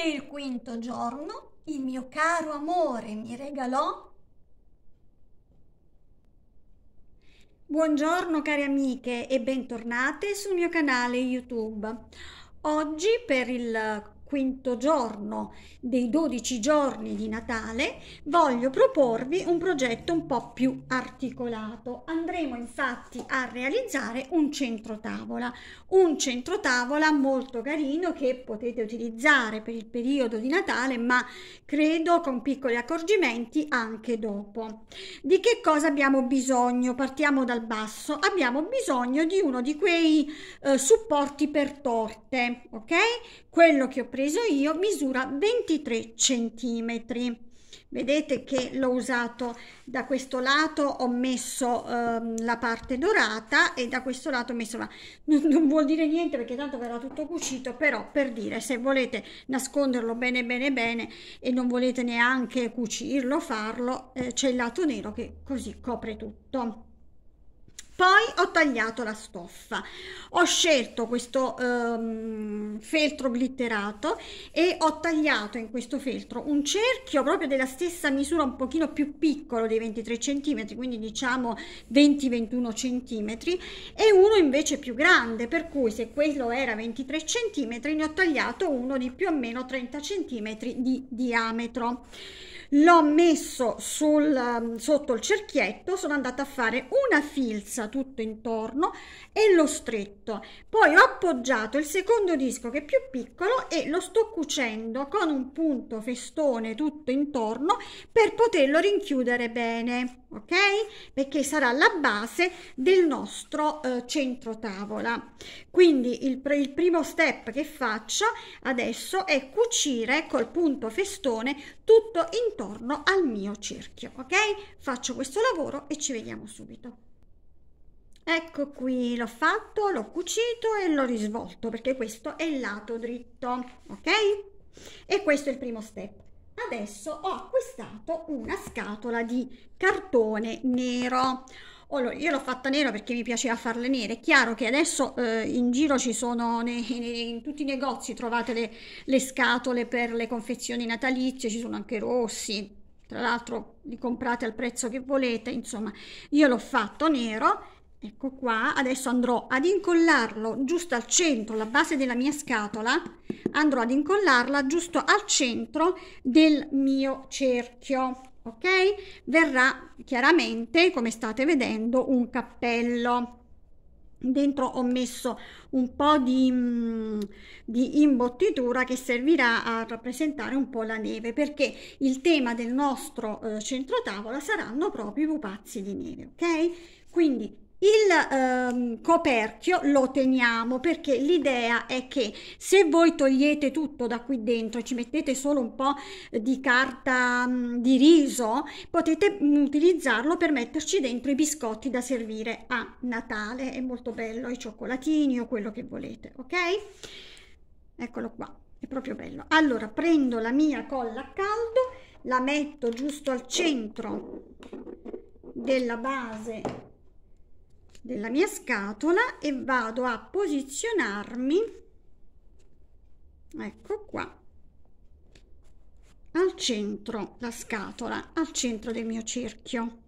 E il quinto giorno il mio caro amore mi regalò... Buongiorno cari amiche e bentornate sul mio canale YouTube. Oggi per il quinto giorno dei 12 giorni di Natale, voglio proporvi un progetto un po' più articolato. Andremo infatti a realizzare un centro tavola, un centro tavola molto carino che potete utilizzare per il periodo di Natale, ma credo con piccoli accorgimenti anche dopo. Di che cosa abbiamo bisogno? Partiamo dal basso. Abbiamo bisogno di uno di quei eh, supporti per torte, ok? quello che ho preso io misura 23 centimetri vedete che l'ho usato da questo lato ho messo ehm, la parte dorata e da questo lato ho messo la non, non vuol dire niente perché tanto verrà tutto cucito però per dire se volete nasconderlo bene bene bene e non volete neanche cucirlo farlo eh, c'è il lato nero che così copre tutto poi ho tagliato la stoffa ho scelto questo um, feltro glitterato e ho tagliato in questo feltro un cerchio proprio della stessa misura un pochino più piccolo dei 23 cm quindi diciamo 20-21 cm e uno invece più grande per cui se quello era 23 cm ne ho tagliato uno di più o meno 30 cm di diametro l'ho messo sul, ehm, sotto il cerchietto sono andata a fare una filza tutto intorno e l'ho stretto. Poi ho appoggiato il secondo disco che è più piccolo e lo sto cucendo con un punto festone tutto intorno per poterlo rinchiudere bene, ok? Perché sarà la base del nostro eh, centro tavola. Quindi il, il primo step che faccio adesso è cucire col punto festone tutto intorno al mio cerchio, ok? Faccio questo lavoro e ci vediamo subito ecco qui l'ho fatto l'ho cucito e l'ho risvolto perché questo è il lato dritto ok e questo è il primo step adesso ho acquistato una scatola di cartone nero allora, io l'ho fatta nera perché mi piaceva farle nere. È chiaro che adesso eh, in giro ci sono, nei, nei, in tutti i negozi trovate le, le, scatole per le confezioni natalizie, ci sono anche rossi, tra l'altro li comprate al prezzo che volete, insomma, io l'ho fatto nero ecco qua adesso andrò ad incollarlo giusto al centro la base della mia scatola andrò ad incollarla giusto al centro del mio cerchio ok verrà chiaramente come state vedendo un cappello dentro ho messo un po di, mm, di, imbottitura che servirà a rappresentare un po la neve perché il tema del nostro eh, centro tavola saranno proprio i pupazzi di neve ok quindi il ehm, coperchio lo teniamo perché l'idea è che se voi togliete tutto da qui dentro, ci mettete solo un po' di carta mh, mm, di riso, potete mh, mm, utilizzarlo per metterci dentro i biscotti da servire a Natale, è molto bello, i cioccolatini o quello che volete, ok? Eccolo qua, è proprio bello. Allora prendo la mia colla a caldo, la metto giusto al centro della base della mia scatola e vado a posizionarmi ecco qua al centro la scatola al centro del mio cerchio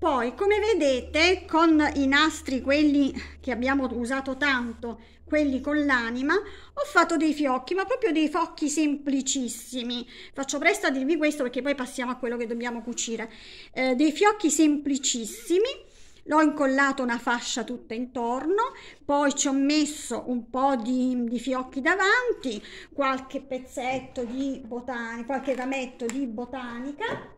poi come vedete con i nastri quelli che abbiamo usato tanto quelli con l'anima ho fatto dei fiocchi ma proprio dei fiocchi semplicissimi faccio presto a dirvi questo perché poi passiamo a quello che dobbiamo cucire eh, dei fiocchi semplicissimi l'ho incollato una fascia tutta intorno, poi ci ho messo un po' di, di fiocchi davanti, qualche pezzetto di botanica, qualche rametto di botanica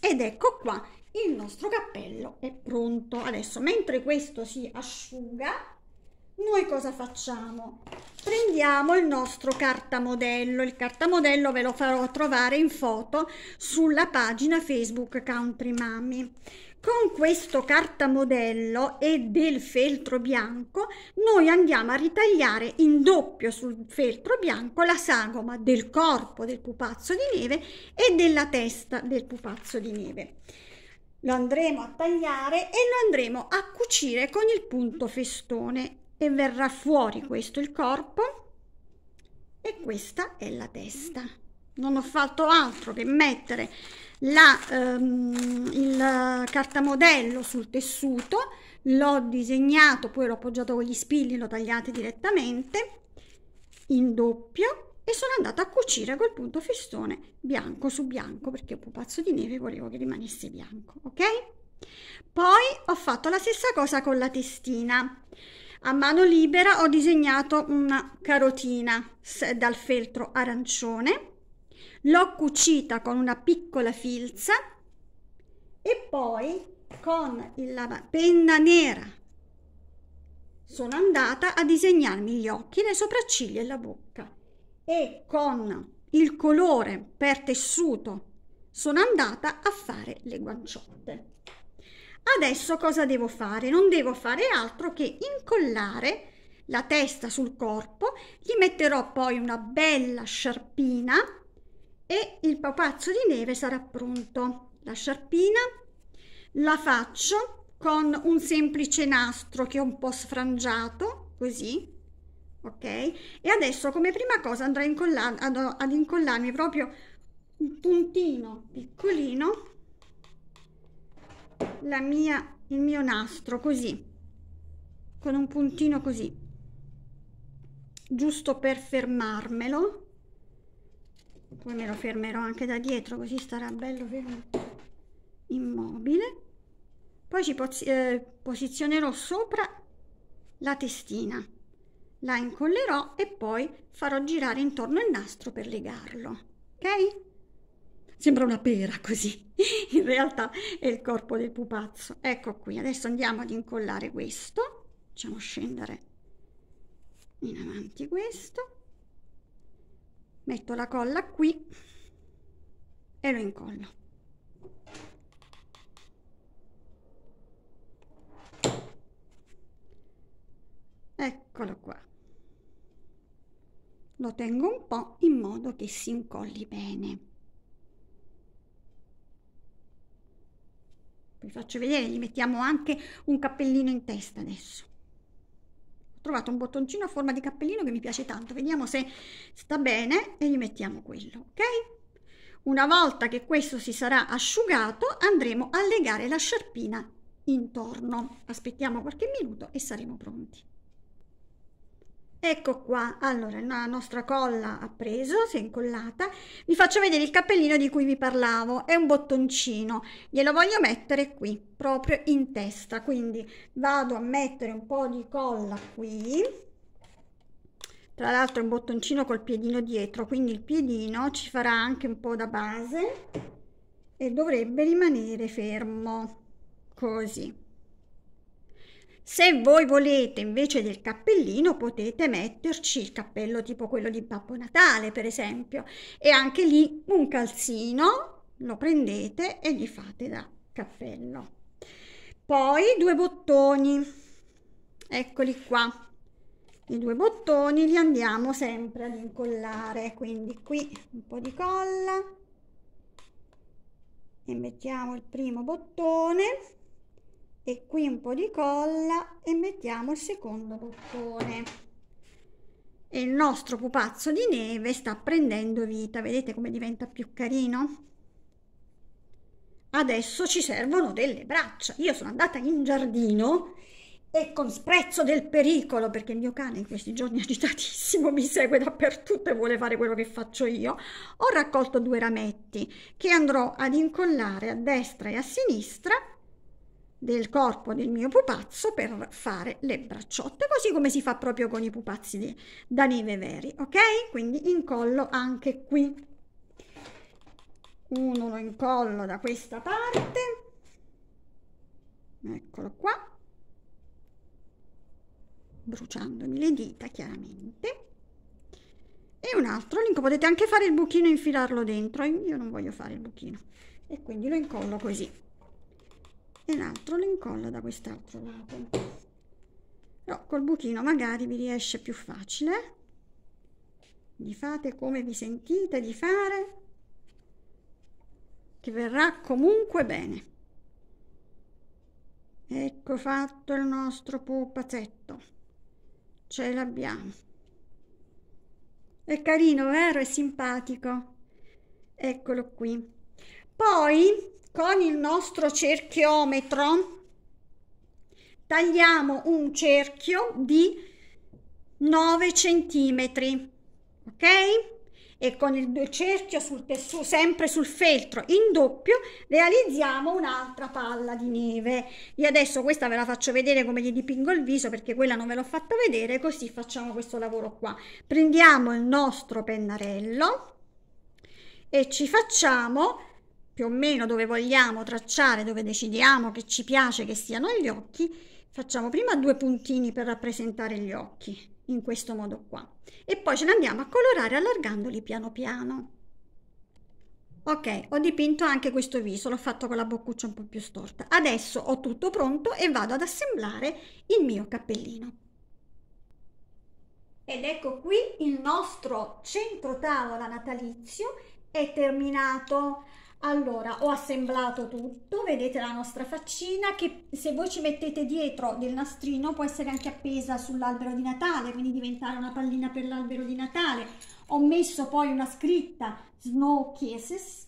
ed ecco qua il nostro cappello è pronto. Adesso mentre questo si asciuga noi cosa facciamo? Prendiamo il nostro cartamodello, il cartamodello ve lo farò trovare in foto sulla pagina Facebook Country Mami. Con questo cartamodello e del feltro bianco noi andiamo a ritagliare in doppio sul feltro bianco la sagoma del corpo del pupazzo di neve e della testa del pupazzo di neve lo andremo a tagliare e lo andremo a cucire con il punto festone e verrà fuori questo il corpo e questa è la testa non ho fatto altro che mettere la, ehm, il cartamodello sul tessuto l'ho disegnato poi l'ho appoggiato con gli spilli l'ho tagliato direttamente in doppio e sono andata a cucire col punto festone bianco su bianco perché un pupazzo di neve volevo che rimanesse bianco ok poi ho fatto la stessa cosa con la testina a mano libera ho disegnato una carotina dal feltro arancione, l'ho cucita con una piccola filza e poi con la penna nera sono andata a disegnarmi gli occhi, le sopracciglia e la bocca e con il colore per tessuto sono andata a fare le guanciotte. Adesso cosa devo fare? Non devo fare altro che incollare la testa sul corpo, gli metterò poi una bella sciarpina e il papazzo di neve sarà pronto. La sciarpina la faccio con un semplice nastro che ho un po' sfrangiato, così, ok? E adesso come prima cosa andrò incollar ad, ad incollarmi proprio un puntino piccolino la mia il mio nastro così con un puntino così giusto per fermarmelo poi me lo fermerò anche da dietro così starà bello fermo immobile poi ci eh, posizionerò sopra la testina la incollerò e poi farò girare intorno il nastro per legarlo ok sembra una pera così, in realtà è il corpo del pupazzo. Ecco qui, adesso andiamo ad incollare questo, facciamo scendere in avanti questo, metto la colla qui e lo incollo. Eccolo qua. Lo tengo un po' in modo che si incolli bene. vi faccio vedere, gli mettiamo anche un cappellino in testa adesso. Ho trovato un bottoncino a forma di cappellino che mi piace tanto, vediamo se sta bene e gli mettiamo quello, ok? Una volta che questo si sarà asciugato andremo a legare la sciarpina intorno. Aspettiamo qualche minuto e saremo pronti ecco qua allora la nostra colla ha preso si è incollata vi faccio vedere il cappellino di cui vi parlavo è un bottoncino glielo voglio mettere qui proprio in testa quindi vado a mettere un po di colla qui tra l'altro è un bottoncino col piedino dietro quindi il piedino ci farà anche un po da base e dovrebbe rimanere fermo così se voi volete invece del cappellino potete metterci il cappello tipo quello di Babbo Natale per esempio e anche lì un calzino lo prendete e gli fate da cappello. Poi due bottoni, eccoli qua, i due bottoni li andiamo sempre ad incollare, quindi qui un po' di colla e mettiamo il primo bottone e qui un po' di colla e mettiamo il secondo bottone e il nostro pupazzo di neve sta prendendo vita vedete come diventa più carino adesso ci servono delle braccia io sono andata in giardino e con sprezzo del pericolo perché il mio cane in questi giorni è agitatissimo mi segue dappertutto e vuole fare quello che faccio io ho raccolto due rametti che andrò ad incollare a destra e a sinistra del corpo del mio pupazzo per fare le bracciotte, così come si fa proprio con i pupazzi di, da neve veri, ok? Quindi incollo anche qui. Uno lo incollo da questa parte, eccolo qua, bruciandomi le dita chiaramente e un altro link potete anche fare il buchino e infilarlo dentro io non voglio fare il buchino e quindi lo incollo così e un altro lo incolla da quest'altro lato però col buchino magari vi riesce più facile gli fate come vi sentite di fare che verrà comunque bene ecco fatto il nostro pupazzetto ce l'abbiamo è carino vero è simpatico eccolo qui poi con il nostro cerchiometro tagliamo un cerchio di 9 centimetri, ok? E con il cerchio sul tessuto, sempre sul feltro in doppio, realizziamo un'altra palla di neve. Io adesso questa ve la faccio vedere come gli dipingo il viso perché quella non ve l'ho fatta vedere, così facciamo questo lavoro qua. Prendiamo il nostro pennarello e ci facciamo più o meno dove vogliamo tracciare, dove decidiamo che ci piace che siano gli occhi, facciamo prima due puntini per rappresentare gli occhi, in questo modo qua, e poi ce ne andiamo a colorare allargandoli piano piano. Ok, ho dipinto anche questo viso, l'ho fatto con la boccuccia un po' più storta. Adesso ho tutto pronto e vado ad assemblare il mio cappellino. Ed ecco qui il nostro centro tavola natalizio è terminato. Allora, ho assemblato tutto, vedete la nostra faccina che se voi ci mettete dietro del nastrino può essere anche appesa sull'albero di Natale, quindi diventare una pallina per l'albero di Natale. Ho messo poi una scritta Snow Kisses,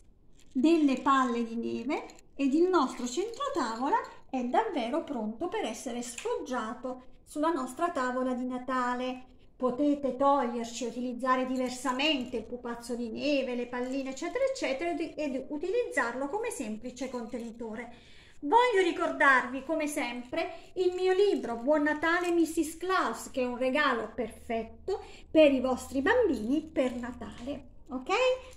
delle palle di neve ed il nostro centrotavola è davvero pronto per essere sfoggiato sulla nostra tavola di Natale potete toglierci, e utilizzare diversamente il pupazzo di neve, le palline, eccetera, eccetera, ed utilizzarlo come semplice contenitore. Voglio ricordarvi, come sempre, il mio libro Buon Natale Mrs. Klaus, che è un regalo perfetto per i vostri bambini per Natale ok?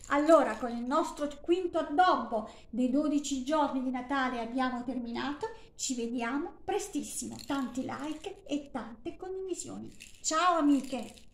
Allora con il nostro quinto addobbo dei 12 giorni di Natale abbiamo terminato, ci vediamo prestissimo, tanti like e tante condivisioni. Ciao amiche!